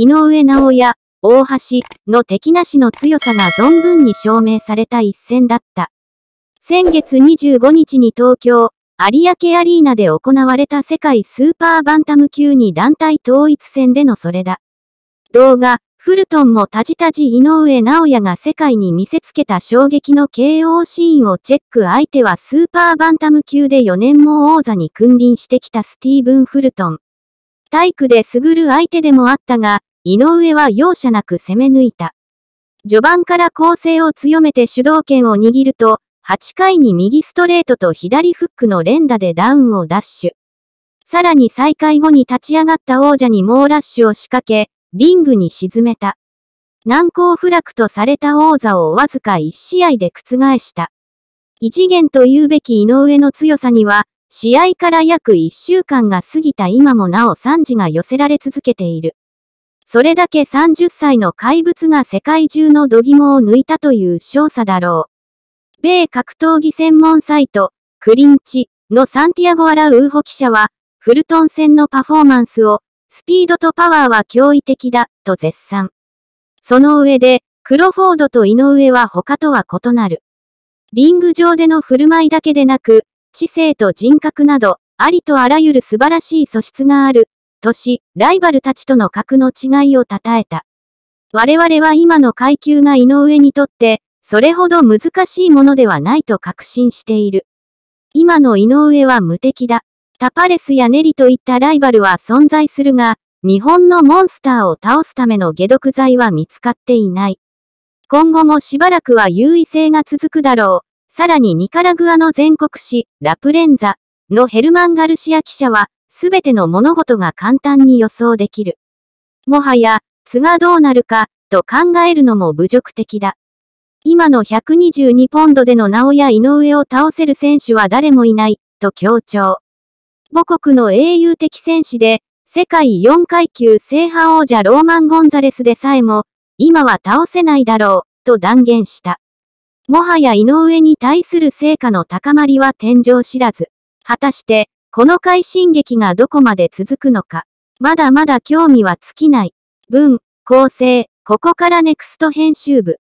井上直也、大橋の敵なしの強さが存分に証明された一戦だった。先月25日に東京、有明アリーナで行われた世界スーパーバンタム級に団体統一戦でのそれだ。動画、フルトンもたじたじ井上直也が世界に見せつけた衝撃の KO シーンをチェック相手はスーパーバンタム級で4年も王座に君臨してきたスティーブン・フルトン。体育で優る相手でもあったが、井上は容赦なく攻め抜いた。序盤から攻勢を強めて主導権を握ると、8回に右ストレートと左フックの連打でダウンをダッシュ。さらに再開後に立ち上がった王者に猛ラッシュを仕掛け、リングに沈めた。難攻不落とされた王座をわずか1試合で覆した。異次元と言うべき井上の強さには、試合から約1週間が過ぎた今もなお惨事が寄せられ続けている。それだけ30歳の怪物が世界中の度肝を抜いたという少佐だろう。米格闘技専門サイト、クリンチのサンティアゴ・アラウーホ記者は、フルトン戦のパフォーマンスを、スピードとパワーは驚異的だ、と絶賛。その上で、クロフォードと井上は他とは異なる。リング上での振る舞いだけでなく、知性と人格など、ありとあらゆる素晴らしい素質がある、とし、ライバルたちとの格の違いを称えた。我々は今の階級が井上にとって、それほど難しいものではないと確信している。今の井上は無敵だ。タパレスやネリといったライバルは存在するが、日本のモンスターを倒すための解毒剤は見つかっていない。今後もしばらくは優位性が続くだろう。さらにニカラグアの全国紙、ラプレンザのヘルマン・ガルシア記者は、すべての物事が簡単に予想できる。もはや、津がどうなるか、と考えるのも侮辱的だ。今の122ポンドでの名古屋井上を倒せる選手は誰もいない、と強調。母国の英雄的戦士で、世界4階級制覇王者ローマン・ゴンザレスでさえも、今は倒せないだろう、と断言した。もはや井上に対する成果の高まりは天井知らず。果たして、この快進撃がどこまで続くのか。まだまだ興味は尽きない。文、構成、ここからネクスト編集部。